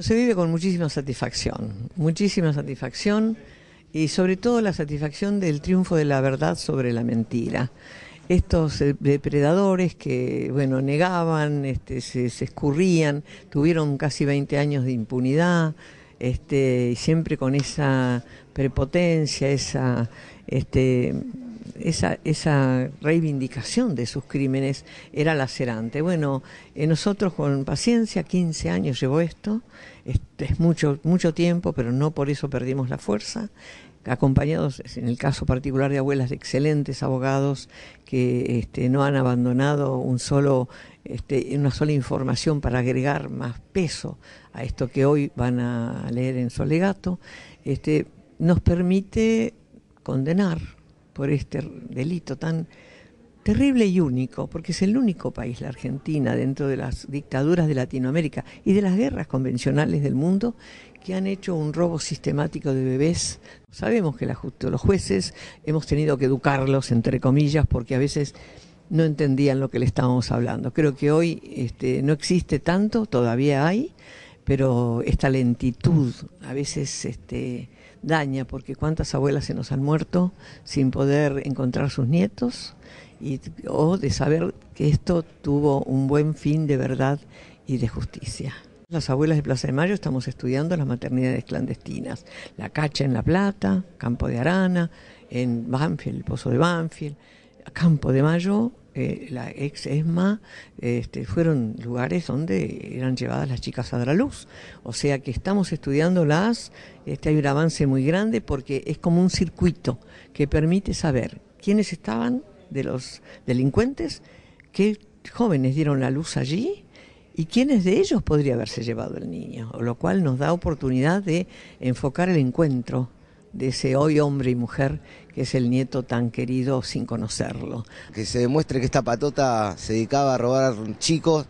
Se vive con muchísima satisfacción, muchísima satisfacción y sobre todo la satisfacción del triunfo de la verdad sobre la mentira. Estos eh, depredadores que, bueno, negaban, este, se, se, escurrían, tuvieron casi 20 años de impunidad, este, y siempre con esa prepotencia, esa este, esa, esa reivindicación de sus crímenes era lacerante. Bueno, eh, nosotros con paciencia, 15 años llevó esto, es, mucho, mucho tiempo, pero no por eso perdimos la fuerza acompañados, en el caso particular de abuelas, de excelentes abogados que este, no han abandonado un solo, este, una sola información para agregar más peso a esto que hoy van a leer en su este, nos permite condenar por este delito tan terrible y único, porque es el único país, la Argentina, dentro de las dictaduras de Latinoamérica y de las guerras convencionales del mundo, que han hecho un robo sistemático de bebés. Sabemos que la, los jueces hemos tenido que educarlos, entre comillas, porque a veces no entendían lo que le estábamos hablando. Creo que hoy este, no existe tanto, todavía hay, pero esta lentitud a veces... Este, daña, porque cuántas abuelas se nos han muerto sin poder encontrar sus nietos, y, o de saber que esto tuvo un buen fin de verdad y de justicia. Las abuelas de Plaza de Mayo estamos estudiando las maternidades clandestinas, la Cacha en La Plata, Campo de Arana, en Banfield, el Pozo de Banfield, Campo de Mayo eh, la ex ESMA, este, fueron lugares donde eran llevadas las chicas a dar luz. O sea que estamos estudiándolas, este, hay un avance muy grande porque es como un circuito que permite saber quiénes estaban de los delincuentes, qué jóvenes dieron la luz allí y quiénes de ellos podría haberse llevado el niño, lo cual nos da oportunidad de enfocar el encuentro de ese hoy hombre y mujer que es el nieto tan querido sin conocerlo. Que se demuestre que esta patota se dedicaba a robar chicos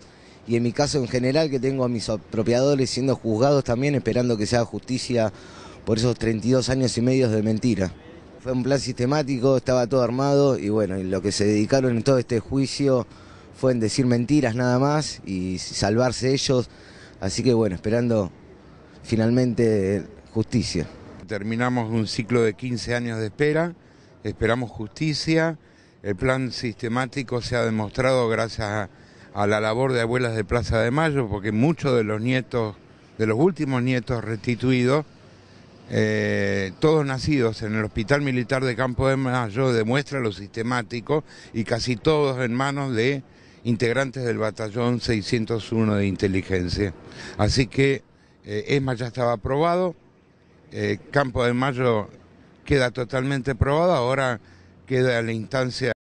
y en mi caso en general que tengo a mis apropiadores siendo juzgados también esperando que se haga justicia por esos 32 años y medio de mentira. Fue un plan sistemático, estaba todo armado y bueno, lo que se dedicaron en todo este juicio fue en decir mentiras nada más y salvarse ellos. Así que bueno, esperando finalmente justicia terminamos un ciclo de 15 años de espera, esperamos justicia, el plan sistemático se ha demostrado gracias a, la labor de abuelas de Plaza de Mayo, porque muchos de los nietos, de los últimos nietos restituidos, eh, todos nacidos en el Hospital Militar de Campo de Mayo, demuestra lo sistemático y casi todos en manos de integrantes del batallón 601 de inteligencia. Así que eh, ESMA ya estaba aprobado, eh, Campo de Mayo queda totalmente probado, ahora queda la instancia